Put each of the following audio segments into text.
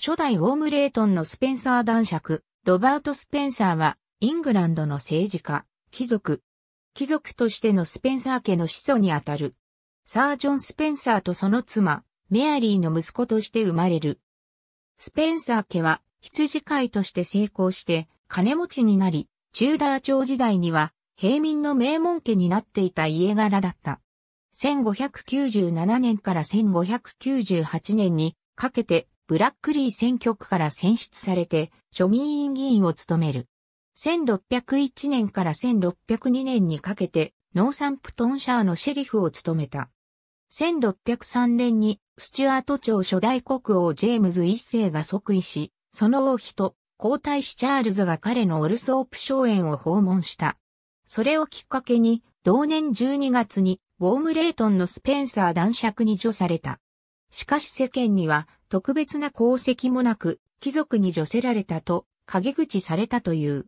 初代ウォームレートンのスペンサー男爵、ロバート・スペンサーは、イングランドの政治家、貴族。貴族としてのスペンサー家の子祖にあたる。サージョン・スペンサーとその妻、メアリーの息子として生まれる。スペンサー家は、羊飼いとして成功して、金持ちになり、チューダー朝時代には、平民の名門家になっていた家柄だった。1597年から1598年にかけてブラックリー選挙区から選出されて、庶民院議員を務める。1601年から1602年にかけて、ノーサンプトンシャーのシェリフを務めた。1603年に、スチュアート朝初代国王ジェームズ一世が即位し、その王妃と皇太子チャールズが彼のオルソープ荘園を訪問した。それをきっかけに、同年12月に、ウォームレイトンのスペンサー男爵に除された。しかし世間には特別な功績もなく、貴族に除せられたと、陰口されたという。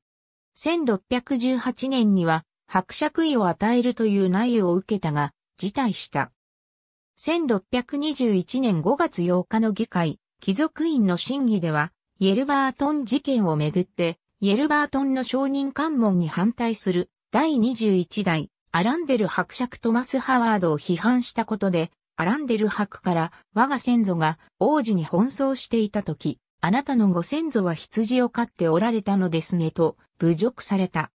1618年には、伯爵位を与えるという内容を受けたが、辞退した。1621年5月8日の議会、貴族院の審議では、イェルバートン事件をめぐって、イェルバートンの承認関門に反対する第21代アランデル伯爵トマス・ハワードを批判したことで、アランデル博から我が先祖が王子に奔走していた時、あなたのご先祖は羊を飼っておられたのですねと侮辱された。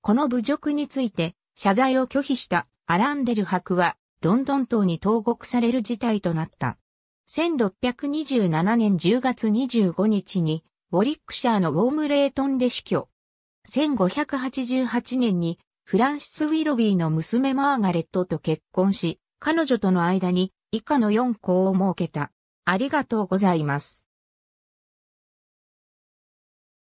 この侮辱について謝罪を拒否したアランデル博はロンドン島に投獄される事態となった。1627年10月25日にウォリックシャーのウォームレートンで死去。1588年にフランシス・ウィロビーの娘マーガレットと結婚し、彼女との間に以下の4項を設けた。ありがとうございます。